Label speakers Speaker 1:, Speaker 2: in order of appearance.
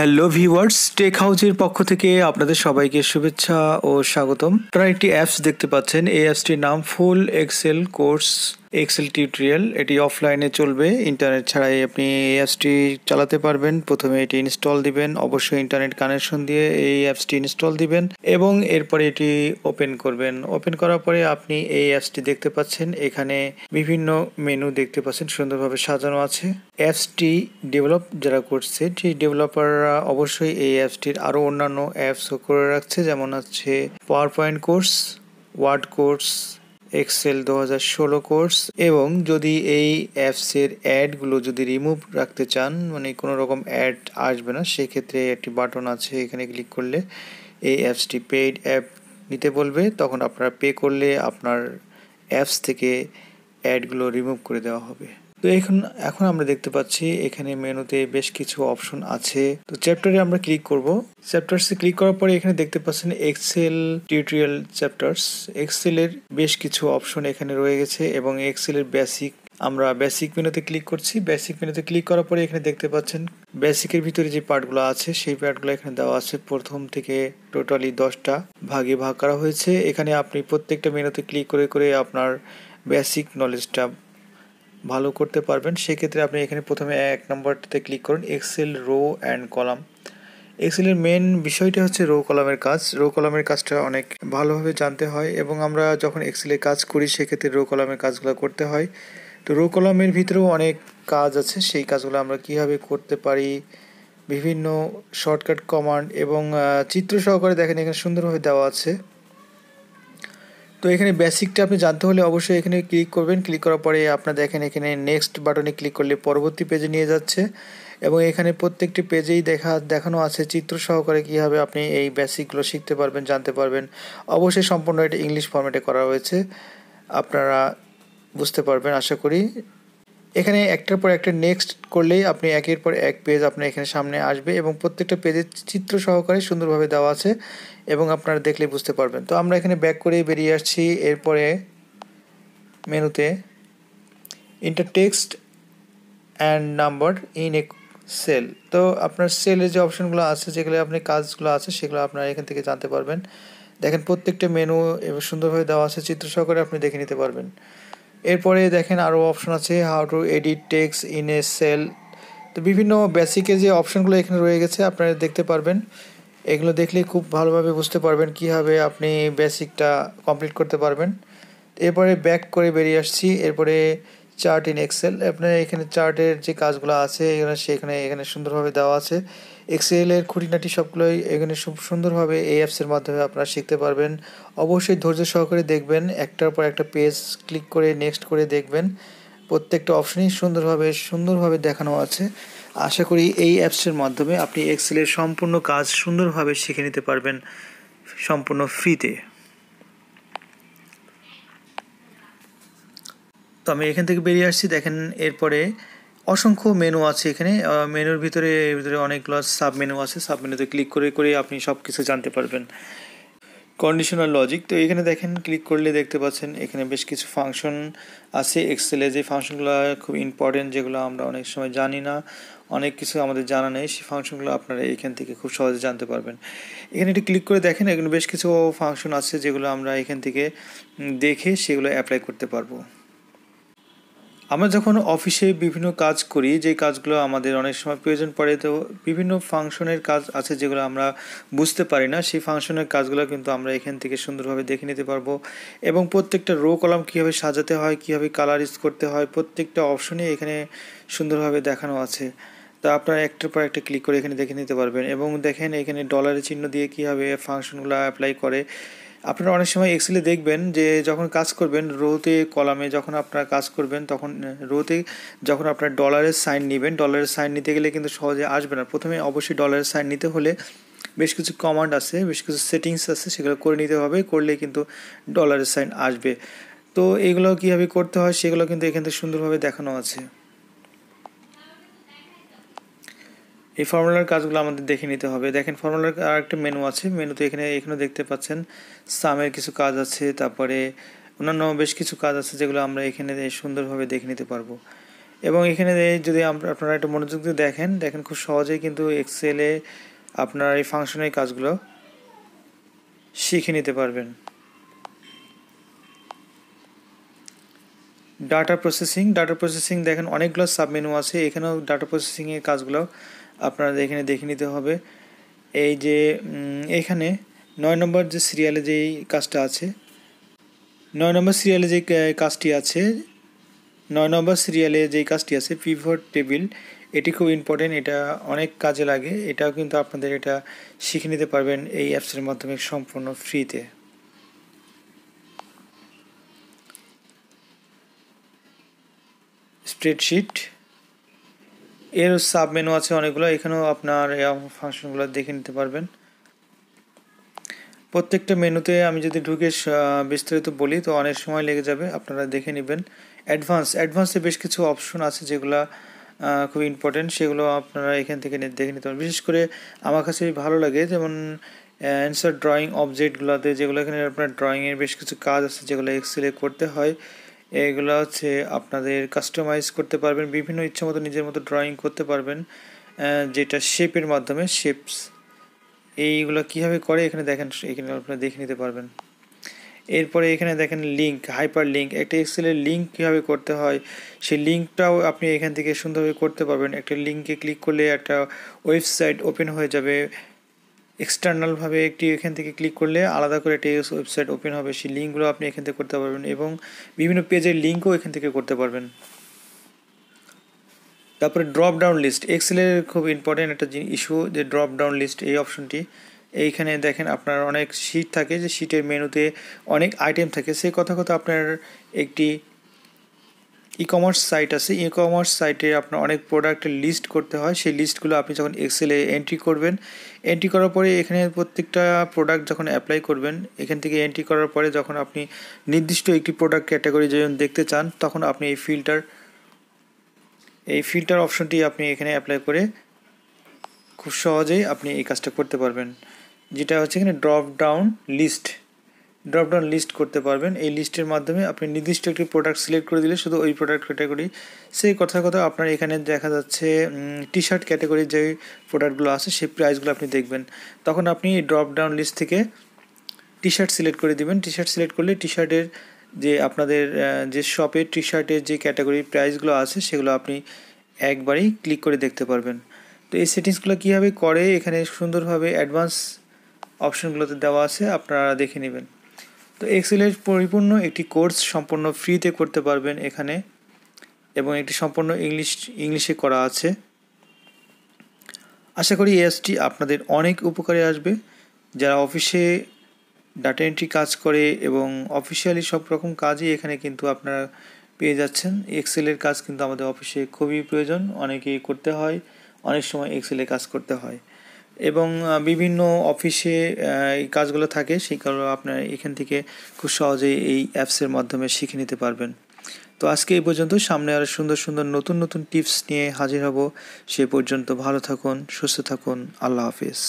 Speaker 1: hello viewers take হাউজের পক্ষ থেকে আপনাদের সবাইকে শুভেচ্ছা ও স্বাগতম আপনারা একটি অ্যাপস দেখতে পাচ্ছেন এই অ্যাপসটির নাম full Excel course Excel tutorial এটি অফলাইনে চলবে ইন্টারনেট ছাড়াই আপনি এই অ্যাপসটি চালাতে পারবেন প্রথমে এটি ইনস্টল দিবেন অবশ্যই ইন্টারনেট কানেকশন দিয়ে এই অ্যাপসটি ইনস্টল দিবেন এবং এরপরে এটি ওপেন করবেন ওপেন করার পরে আপনি এই অ্যাপসটি দেখতে পাচ্ছেন এখানে বিভিন্ন মেনু দেখতে পাচ্ছেন সুন্দরভাবে সাজানো আছে অ্যাপসটি ডেভেলপ যারা করছে সেই ডেভেলপাররা অবশ্যই এই অ্যাপসটির আরও অন্যান্য অ্যাপসও করে রাখছে যেমন আছে PowerPoint course Word course Excel দু হাজার ষোলো কোর্স এবং যদি এই অ্যাপসের অ্যাডগুলো যদি রিমুভ রাখতে চান মানে কোনো রকম অ্যাড আসবে না সেক্ষেত্রে একটি বাটন আছে এখানে ক্লিক করলে এই অ্যাপসটি পেইড অ্যাপ নিতে বলবে তখন আপনারা পে করলে আপনার অ্যাপস থেকে অ্যাডগুলো রিমুভ করে দেওয়া হবে তো এখন এখন আমরা দেখতে পাচ্ছি এখানে মেনুতে বেশ কিছু অপশন আছে তো চ্যাপ্টারে আমরা ক্লিক করব চ্যাপ্টারসে ক্লিক করার পরে এখানে দেখতে পাচ্ছেন এক্সেল টিউটোরিয়াল চ্যাপ্টারস এক্সেলের বেশ কিছু অপশন এখানে রয়ে গেছে এবং এক্সেলের বেসিক আমরা বেসিক মেনুতে ক্লিক করছি বেসিক মেনুতে ক্লিক করার পরে এখানে দেখতে পাচ্ছেন বেসিকের ভিতরে যে পার্টগুলো আছে সেই পার্টগুলো এখানে দেওয়া আছে প্রথম থেকে টোটালি দশটা ভাগে ভাগ করা হয়েছে এখানে আপনি প্রত্যেকটা মেনুতে ক্লিক করে করে আপনার বেসিক নলেজটা ভালো করতে পারবেন সেক্ষেত্রে আপনি এখানে প্রথমে এক নম্বরটাতে ক্লিক করুন এক্সেল রো অ্যান্ড কলাম এক্সেলের মেন বিষয়টা হচ্ছে রো কলামের কাজ রো কলামের কাজটা অনেক ভালোভাবে জানতে হয় এবং আমরা যখন এক্সেলে কাজ করি সেক্ষেত্রে রো কলামের কাজগুলো করতে হয় তো রো কলামের ভিতরেও অনেক কাজ আছে সেই কাজগুলো আমরা কীভাবে করতে পারি বিভিন্ন শর্টকাট কমান্ড এবং চিত্র সহকারে দেখেন এখানে সুন্দরভাবে দেওয়া আছে তো এখানে বেসিকটা আপনি জানতে হলে অবশ্যই এখানে ক্লিক করবেন ক্লিক করার পরে আপনার দেখেন এখানে নেক্সট বাটনে ক্লিক করলে পরবর্তী পেজে নিয়ে যাচ্ছে এবং এখানে প্রত্যেকটি পেজেই দেখা দেখানো আছে চিত্র সহকারে কীভাবে আপনি এই বেসিকগুলো শিখতে পারবেন জানতে পারবেন অবশ্যই সম্পূর্ণ এটা ইংলিশ ফর্মেটে করা হয়েছে আপনারা বুঝতে পারবেন আশা করি এখানে একটার পর একটা নেক্সট করলেই আপনি একের পর এক পেজ আপনার এখানে সামনে আসবে এবং প্রত্যেকটা পেজের চিত্র সহকারে সুন্দরভাবে দেওয়া আছে এবং আপনারা দেখলে বুঝতে পারবেন তো আমরা এখানে ব্যাক করে বেরিয়ে আসছি এরপরে মেনুতে enter text and number in a cell তো আপনার সেলের যে অপশনগুলো আছে যেগুলো আপনি কাজগুলো আছে সেগুলো আপনারা এখান থেকে জানতে পারবেন দেখেন প্রত্যেকটা মেনু এবং সুন্দরভাবে দেওয়া আছে চিত্র সহকারে আপনি দেখে নিতে পারবেন এরপরে দেখেন আরও অপশন আছে how to edit text in a cell তো বিভিন্ন বেসিকে যে অপশনগুলো এখানে রয়ে গেছে আপনারা দেখতে পারবেন এগুলো দেখলে খুব ভালোভাবে বুঝতে পারবেন কীভাবে আপনি বেসিকটা কমপ্লিট করতে পারবেন এরপরে ব্যাক করে বেরিয়ে আসছি এরপরে চার্ট ইন এক্সেল আপনার এখানে চার্টের যে কাজগুলো আছে এখানে সেখানে এখানে সুন্দরভাবে দেওয়া আছে এক্সেলের খুঁটিনাটি সবগুলোই এখানে সুন্দরভাবে এই অ্যাপসের মাধ্যমে আপনারা শিখতে পারবেন অবশ্যই ধৈর্য সহকারে দেখবেন একটার পর একটা পেজ ক্লিক করে নেক্সট করে দেখবেন প্রত্যেকটা অপশনই সুন্দরভাবে সুন্দরভাবে দেখানো আছে আশা করি এই অ্যাপসের মাধ্যমে আপনি এক্সেলের সম্পূর্ণ কাজ সুন্দরভাবে শিখে নিতে পারবেন সম্পূর্ণ ফ্রিতে তো আমি এখান থেকে বেরিয়ে আসছি দেখেন এরপরে অসংখ্য মেনু আছে এখানে মেনুর ভিতরে ভিতরে অনেকগুলো সাব মেনু আছে সাব মেনুতে ক্লিক করে করে আপনি সব কিছু জানতে পারবেন কন্ডিশনাল লজিক তো এখানে দেখেন ক্লিক করলে দেখতে পাচ্ছেন এখানে বেশ কিছু ফাংশন আছে এক্সেলে যে ফাংশনগুলো খুব ইম্পর্টেন্ট যেগুলো আমরা অনেক সময় জানি না অনেক কিছু আমাদের জানা নেই সেই ফাংশনগুলো আপনারা এখান থেকে খুব সহজে জানতে পারবেন এখানে একটু ক্লিক করে দেখেন এখানে বেশ কিছু ফাংশন আছে যেগুলো আমরা এখান থেকে দেখে সেগুলো অ্যাপ্লাই করতে পারবো আমরা যখন অফিসে বিভিন্ন কাজ করি যে কাজগুলো আমাদের অনেক সময় প্রয়োজন পড়ে তো বিভিন্ন ফাংশনের কাজ আছে যেগুলো আমরা বুঝতে পারি না সেই ফাংশনের কাজগুলো কিন্তু আমরা এখান থেকে সুন্দরভাবে দেখে নিতে পারবো এবং প্রত্যেকটা রো কলাম কীভাবে সাজাতে হয় কীভাবে কালার ইউজ করতে হয় প্রত্যেকটা অপশনে এখানে সুন্দরভাবে দেখানো আছে তা আপনারা একটার পর একটা ক্লিক করে এখানে দেখে নিতে পারবেন এবং দেখেন এখানে ডলারের চিহ্ন দিয়ে কীভাবে ফাংশনগুলো অ্যাপ্লাই করে আপনারা অনেক সময় এক্সেলে দেখবেন যে যখন কাজ করবেন রোতে কলামে যখন আপনারা কাজ করবেন তখন রোতে যখন আপনার ডলারের সাইন নেবেন ডলারের সাইন নিতে গেলে কিন্তু সহজে আসবে না প্রথমে অবশ্যই ডলারের সাইন নিতে হলে বেশ কিছু কমান্ড আছে বেশ কিছু সেটিংস আছে সেগুলো করে নিতে হবে করলে কিন্তু ডলারের সাইন আসবে তো এগুলো কীভাবে করতে হয় সেগুলো কিন্তু এখান থেকে সুন্দরভাবে দেখানো আছে এই ফর্মুলার কাজগুলো আমাদের দেখে নিতে হবে দেখেন ফর্মুলার আর একটা মেনু আছে মেনুতে এখানে এখানে দেখতে পাচ্ছেন সামের কিছু কাজ আছে তারপরে অন্যান্য বেশ কিছু কাজ আছে যেগুলো আমরা এখানে সুন্দরভাবে দেখে নিতে পারবো এবং এখানে যদি আপনারা একটা মনোযোগ দিয়ে দেখেন দেখেন খুব সহজেই কিন্তু এক্সেলে আপনার এই ফাংশনের কাজগুলো শিখে নিতে পারবেন ডাটা প্রসেসিং ডাটা প্রসেসিং দেখেন অনেকগুলো সাবমেনু আছে এখানেও ডাটা প্রসেসিংয়ের কাজগুলো আপনাদের এখানে দেখে নিতে হবে এই যে এখানে নয় নম্বর যে সিরিয়ালে যেই কাজটা আছে নয় নম্বর সিরিয়ালে যে কাজটি আছে নয় নম্বর সিরিয়ালে যেই কাজটি আছে পিভট টেবিল এটি খুব ইম্পর্টেন্ট এটা অনেক কাজে লাগে এটাও কিন্তু আপনাদের এটা শিখে নিতে পারবেন এই অ্যাপসের মাধ্যমে সম্পূর্ণ ফ্রিতে স্প্রেডশিট এর সাব মেনু আছে অনেকগুলো এখানেও আপনার ফাংশনগুলো দেখে নিতে পারবেন প্রত্যেকটা মেনুতে আমি যদি ঢুকে বিস্তারিত বলি তো অনেক সময় লেগে যাবে আপনারা দেখে নেবেন অ্যাডভান্স অ্যাডভান্সে বেশ কিছু অপশন আছে যেগুলো খুব ইম্পর্টেন্ট সেগুলো আপনারা এখান থেকে দেখে নিতে পারেন বিশেষ করে আমার কাছে ভালো লাগে যেমন অ্যান্সার ড্রয়িং অবজেক্টগুলোতে যেগুলো এখানে আপনার ড্রয়িংয়ের বেশ কিছু কাজ আছে যেগুলো এক্সেলে করতে হয় এগুলো হচ্ছে আপনাদের কাস্টমাইজ করতে পারবেন বিভিন্ন ইচ্ছা মতো নিজের মতো ড্রয়িং করতে পারবেন যেটা শেপের মাধ্যমে শেপস এইগুলো কীভাবে করে এখানে দেখেন এখানে আপনারা দেখে নিতে পারবেন এরপরে এখানে দেখেন লিঙ্ক হাইপার লিঙ্ক একটা এক্সেলের লিঙ্ক কীভাবে করতে হয় সেই লিঙ্কটাও আপনি এখান থেকে সুন্দরভাবে করতে পারবেন একটা লিঙ্কে ক্লিক করলে একটা ওয়েবসাইট ওপেন হয়ে যাবে এক্সটার্নালভাবে একটি এখান থেকে ক্লিক করলে আলাদা করে একটি ওয়েবসাইট ওপেন হবে সেই লিঙ্কগুলো আপনি এখান থেকে করতে পারবেন এবং বিভিন্ন পেজের লিঙ্কও এখান থেকে করতে পারবেন তারপরে ড্রপ ডাউন লিস্ট এক্সেলের খুব ইম্পর্টেন্ট একটা ইস্যু যে ড্রপ ডাউন লিস্ট এই অপশনটি এইখানে দেখেন আপনার অনেক শিট থাকে যে শিটের মেনুতে অনেক আইটেম থাকে সেই কথা কথা আপনার একটি ই কমার্স সাইট আছে ই কমার্স সাইটে আপনার অনেক প্রোডাক্টের লিস্ট করতে হয় সেই লিস্টগুলো আপনি যখন এক্সেলে এন্ট্রি করবেন এন্ট্রি করার পরে এখানে প্রত্যেকটা প্রোডাক্ট যখন অ্যাপ্লাই করবেন এখান থেকে এন্ট্রি করার পরে যখন আপনি নির্দিষ্ট একটি প্রোডাক্ট ক্যাটাগরি যখন দেখতে চান তখন আপনি এই ফিল্টার এই ফিল্টার অপশনটি আপনি এখানে অ্যাপ্লাই করে খুব সহজেই আপনি এই কাজটা করতে পারবেন যেটা হচ্ছে এখানে drop down list dropdown list করতে পারবেন এই লিস্টের মাধ্যমে আপনি নির্দিষ্ট একটি প্রোডাক্ট সিলেক্ট করে দিলে শুধু ওই প্রোডাক্ট ক্যাটাগরি সেই কথা কথা আপনার এখানে দেখা যাচ্ছে টি শার্ট ক্যাটাগরির যে প্রোডাক্টগুলো আছে সেই প্রাইসগুলো আপনি দেখবেন তখন আপনি ড্রপডাউন লিস্ট থেকে টি শার্ট সিলেক্ট করে দিবেন টি শার্ট সিলেক্ট করলে টি শার্টের যে আপনাদের যে শপের টি শার্টের যে ক্যাটাগরির প্রাইসগুলো আছে সেগুলো আপনি একবারেই ক্লিক করে দেখতে পারবেন তো এই সেটিংসগুলো কীভাবে করে এখানে সুন্দরভাবে অ্যাডভান্স অপশনগুলোতে দেওয়া আছে আপনারা দেখে নেবেন তো এক্সেলের পরিপূর্ণ একটি কোর্স সম্পূর্ণ ফ্রিতে করতে পারবেন এখানে এবং এটি সম্পূর্ণ ইংলিশ ইংলিশে করা আছে আশা করি এসটি আপনাদের অনেক উপকারে আসবে যারা অফিসে ডাটা এন্ট্রি কাজ করে এবং অফিসিয়ালি সব রকম কাজই এখানে কিন্তু আপনারা পেয়ে যাচ্ছেন এক্সেলের কাজ কিন্তু আমাদের অফিসে খুবই প্রয়োজন অনেকেই করতে হয় অনেক সময় এক্সেলে কাজ করতে হয় এবং বিভিন্ন অফিসে এই কাজগুলো থাকে সেই কারণে আপনার এখান থেকে খুব সহজেই এই অ্যাপসের মাধ্যমে শিখে নিতে পারবেন তো আজকে এই পর্যন্ত সামনে আরও সুন্দর সুন্দর নতুন নতুন টিপস নিয়ে হাজির হব সে পর্যন্ত ভালো থাকুন সুস্থ থাকুন আল্লাহ হাফিজ